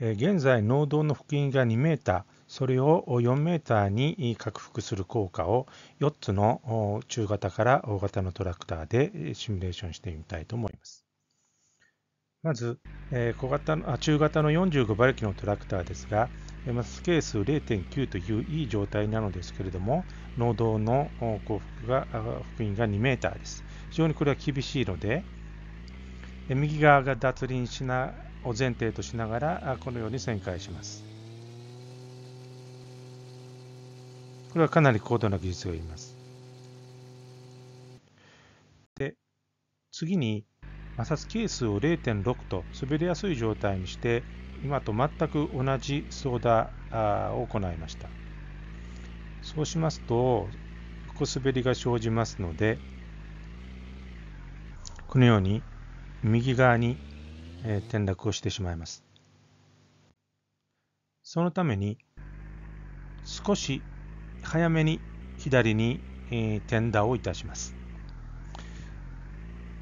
現在農道の腹筋が2メーターそれを4メーターに拡幅する効果を4つの中型から大型のトラクターでシミュレーションしてみたいと思います。まず、え小型のあ中型の45馬力のトラクターですが、まスケース0.9といういい状態なのですけれども、農道の幸福が腹筋が2メーターです。非常にこれは厳しいので、右側が脱輪しなを前提としながらこのように旋回します。これはかなり高度な技術がいります。で、次に摩擦係数を0.6と滑りやすい状態にして、今と全く同じ操舵を行いました。そうしますと、横滑りが生じますので、このように右側にえ転落をしてしまいます。そのために少し早めに左に、え転打をいたします。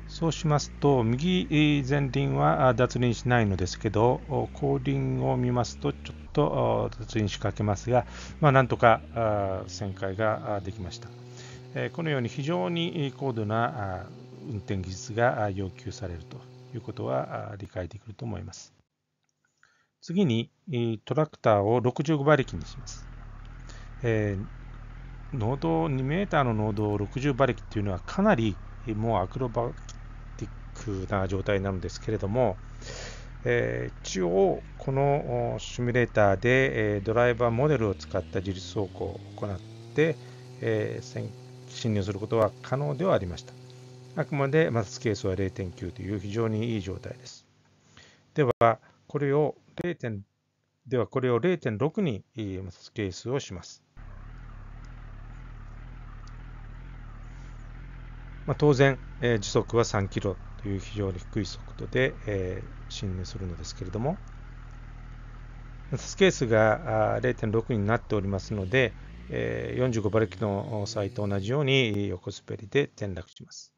そうしますと右前輪は脱輪しないのですけど後輪を見ますとちょっと脱輪しかけますが、まあ、なんとか旋回ができました。このように非常に高度な運転技術が要求されるとということは理解できると思います。次にトラクターを65馬力にします。えー、農道2メーターの農道60馬力というのはかなりもうアクロバティックな状態なんですけれども、えー、一応このシミュレーターで、えドライバーモデルを使った自律走行を行って、えー、進入することは可能ではありました。あくまで摩擦係数は0.9という非常にいい状態です。では、これを0点ではこれを0.6に摩擦係数をします。まあ、当然、えー、時速は3キロという非常に低い速度で、えー、進入するのですけれども、摩擦係数が0.6になっておりますので、えー、45馬力の際と同じように横滑りで転落します。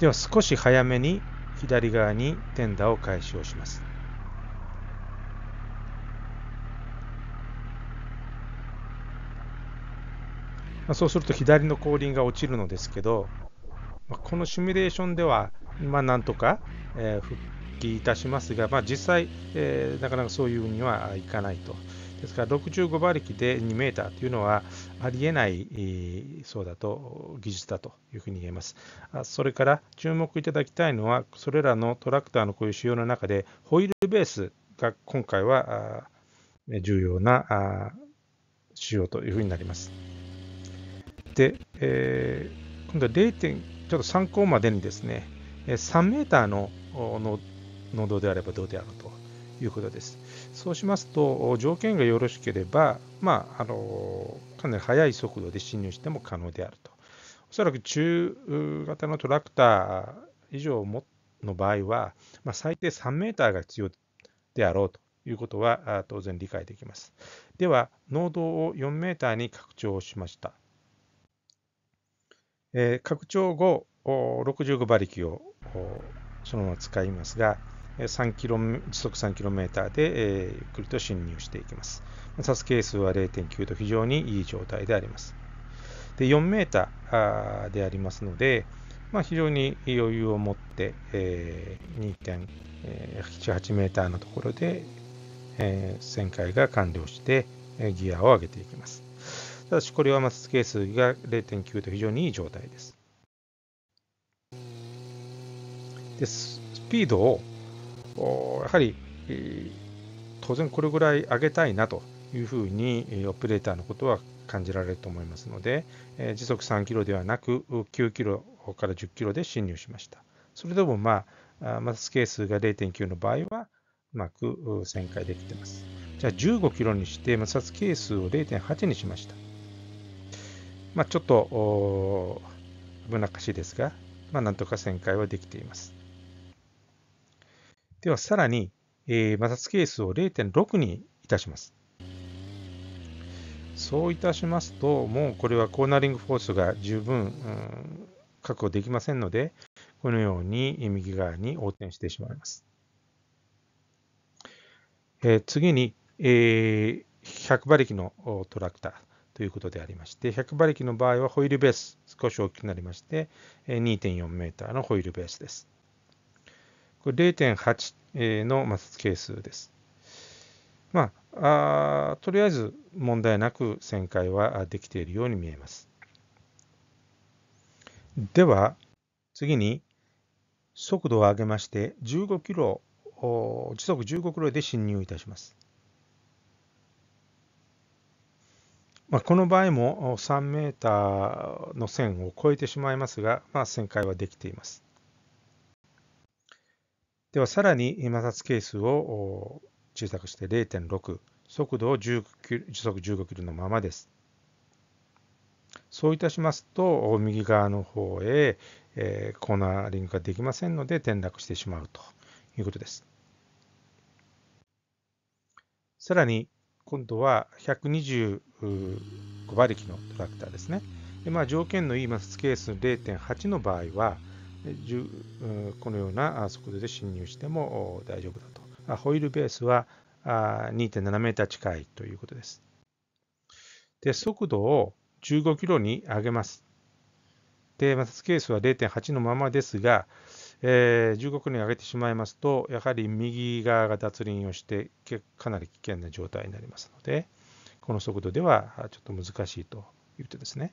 では少し早めに左側に連打を開始をします。まそうすると左の後輪が落ちるのですけど、まこのシミュレーションでは、まあ、なんとか、え復帰いたしますが、まあ、実際、えー、なかなかそういうふうにはいかないと。ですから65馬力で2メーターというのはありえない、えー、そうだと技術だというふうに言えます。それから注目いただきたいのはそれらのトラクターのこういう仕様の中でホイールベースが今回は重要な仕様というふうになります。で、えー、今度は0点ちょっと参考までにですね3メーターの濃度であればどうであろうということです。そうしますと、条件がよろしければ、まあ、あのかなり速い速度で進入しても可能であると。おそらく中型のトラクター以上の場合は、まあ、最低3メーターが必要であろうということは当然理解できます。では、濃度を4メーターに拡張しました。えー、拡張後、65馬力をそのまま使いますが、3キロ時速 3km で、えー、ゆっくりと進入していきます。サス係数は0.9と非常にいい状態であります。で 4m でありますので、まあ、非常に余裕を持って、えー、2.78m のところで、えー、旋回が完了して、えギアを上げていきます。ただしこれは摩擦係数が0.9と非常にいい状態です。でスピードをやはり、当然これぐらい上げたいなというふうに、オペレーターのことは感じられると思いますので、え時速3キロではなく9キロから10キロで進入しました。それでもまあ、摩擦係数が0.9の場合は、うまく旋回できてます。じゃあ15キロにして摩擦係数を0.8にしました。まあ、ちょっと危なっかしいですが、まあ、なんとか旋回はできています。ではさらに、えー、摩擦係数を0.6にいたします。そういたしますと、もうこれはコーナリングフォースが十分、うん、確保できませんので、このように右側に横転してしまいます。えー、次に、えー、100馬力のトラクターということでありまして、100馬力の場合はホイールベース、少し大きくなりまして、2.4ーのホイールベースです。これ0.8の係数です。まあ、あとりあえず問題なく旋回はできているように見えます。では、次に速度を上げまして15キロ、時速15キロで進入いたします。まあ、この場合も3メーターの線を超えてしまいますが、まあ、旋回はできています。ではさらに摩擦係数を小さくして0.6速度を時速15キロのままですそういたしますと右側の方へ、えコーナーリングができませんので転落してしまうということですさらに今度は125馬力のトラクターですねで、まあ、条件のいい摩擦係数0.8の場合はこのような速度で進入しても大丈夫だと。ホイールベースは2.7メーター近いということです。で、速度を15キロに上げます。で、摩擦係数は0.8のままですが、えー、15キロに上げてしまいますと、やはり右側が脱輪をしてかなり危険な状態になりますので、この速度ではちょっと難しいということですね。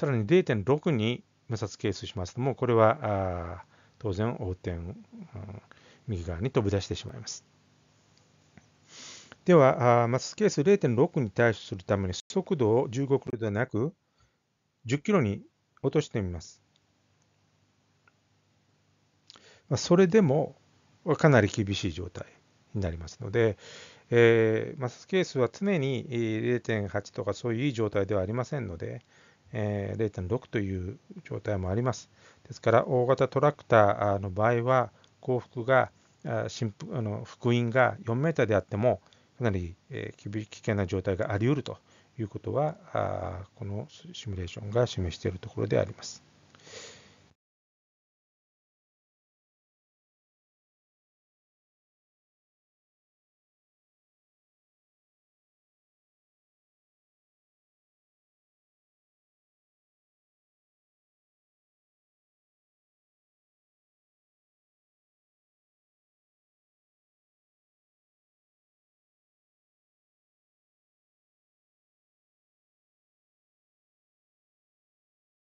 さらに0.6に摩擦係数しますと、もうこれは当然横転、うん、右側に飛び出してしまいます。では、摩擦係数0.6に対処するために速度を15キロではなく10キロに落としてみます。それでもかなり厳しい状態になりますので、えー、摩擦係数は常に0.8とかそういういい状態ではありませんので、え0.6という状態もあります。ですから大型トラクターの場合は幸福があの福音が4メーターであってもかなり、え危険な状態があり得るということはこのシミュレーションが示しているところであります。